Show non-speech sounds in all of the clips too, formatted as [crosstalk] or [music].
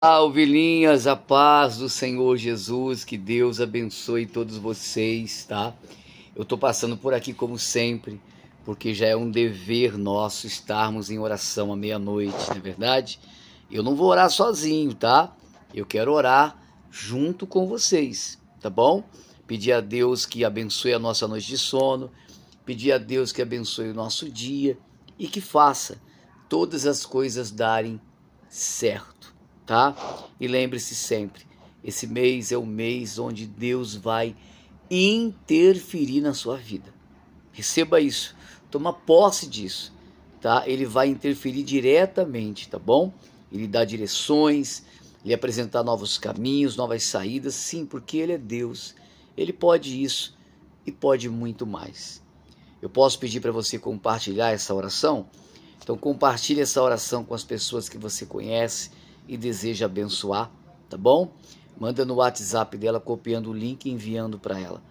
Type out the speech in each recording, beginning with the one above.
Alvilinhas, a paz do Senhor Jesus, que Deus abençoe todos vocês, tá? Eu tô passando por aqui como sempre, porque já é um dever nosso estarmos em oração à meia-noite, não é verdade? Eu não vou orar sozinho, tá? Eu quero orar junto com vocês, tá bom? Pedir a Deus que abençoe a nossa noite de sono, pedir a Deus que abençoe o nosso dia e que faça todas as coisas darem certo tá? E lembre-se sempre, esse mês é o mês onde Deus vai interferir na sua vida. Receba isso, toma posse disso, tá? Ele vai interferir diretamente, tá bom? Ele dá direções, ele apresentar novos caminhos, novas saídas, sim, porque ele é Deus. Ele pode isso e pode muito mais. Eu posso pedir para você compartilhar essa oração? Então compartilhe essa oração com as pessoas que você conhece, e deseja abençoar, tá bom? Manda no WhatsApp dela copiando o link e enviando para ela.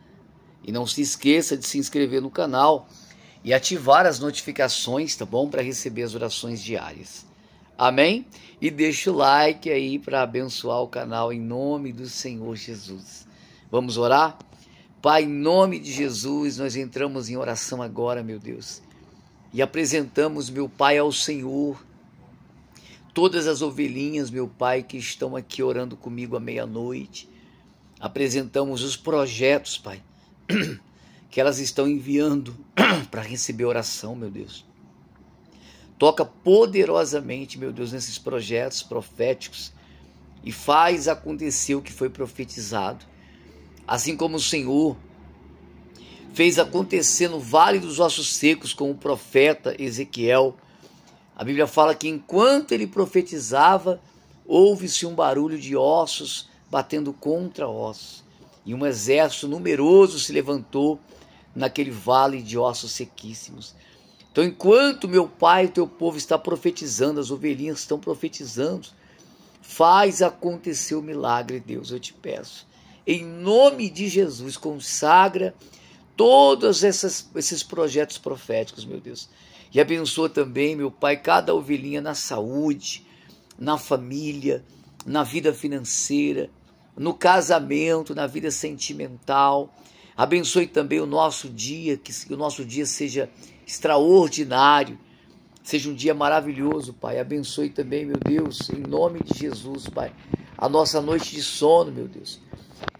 E não se esqueça de se inscrever no canal e ativar as notificações, tá bom? Para receber as orações diárias. Amém? E deixa o like aí para abençoar o canal em nome do Senhor Jesus. Vamos orar? Pai, em nome de Jesus, nós entramos em oração agora, meu Deus. E apresentamos, meu Pai, ao Senhor todas as ovelhinhas, meu Pai, que estão aqui orando comigo à meia-noite. Apresentamos os projetos, Pai, [clears throat] que elas estão enviando [clears throat] para receber oração, meu Deus. Toca poderosamente, meu Deus, nesses projetos proféticos e faz acontecer o que foi profetizado. Assim como o Senhor fez acontecer no Vale dos Ossos Secos com o profeta Ezequiel a Bíblia fala que enquanto ele profetizava, houve-se um barulho de ossos batendo contra ossos, e um exército numeroso se levantou naquele vale de ossos sequíssimos. Então, enquanto meu pai e teu povo está profetizando, as ovelhinhas estão profetizando, faz acontecer o milagre, Deus, eu te peço. Em nome de Jesus, consagra todos esses projetos proféticos, meu Deus. E abençoa também, meu Pai, cada ovelhinha na saúde, na família, na vida financeira, no casamento, na vida sentimental. Abençoe também o nosso dia, que o nosso dia seja extraordinário, seja um dia maravilhoso, Pai. Abençoe também, meu Deus, em nome de Jesus, Pai, a nossa noite de sono, meu Deus.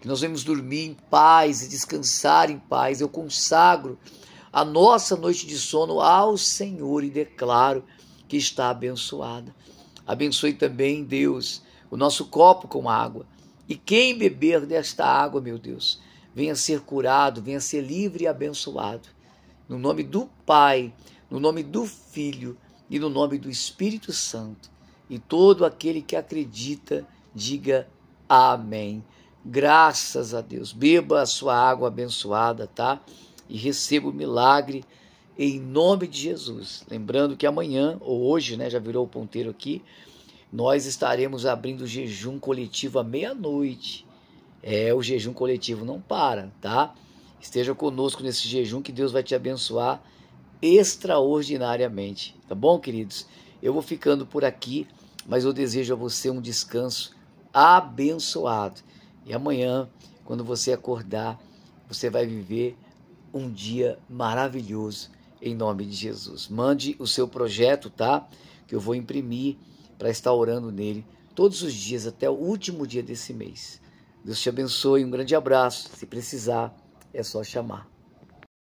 Que nós vamos dormir em paz e descansar em paz. Eu consagro a nossa noite de sono ao Senhor e declaro que está abençoada. Abençoe também, Deus, o nosso copo com água. E quem beber desta água, meu Deus, venha ser curado, venha ser livre e abençoado. No nome do Pai, no nome do Filho e no nome do Espírito Santo. E todo aquele que acredita, diga amém. Graças a Deus. Beba a sua água abençoada, tá? e receba o milagre em nome de Jesus. Lembrando que amanhã, ou hoje, né, já virou o ponteiro aqui, nós estaremos abrindo o jejum coletivo à meia-noite. É, o jejum coletivo não para, tá? Esteja conosco nesse jejum que Deus vai te abençoar extraordinariamente, tá bom, queridos? Eu vou ficando por aqui, mas eu desejo a você um descanso abençoado. E amanhã, quando você acordar, você vai viver um dia maravilhoso em nome de Jesus. Mande o seu projeto, tá? Que eu vou imprimir para estar orando nele todos os dias até o último dia desse mês. Deus te abençoe, um grande abraço. Se precisar, é só chamar.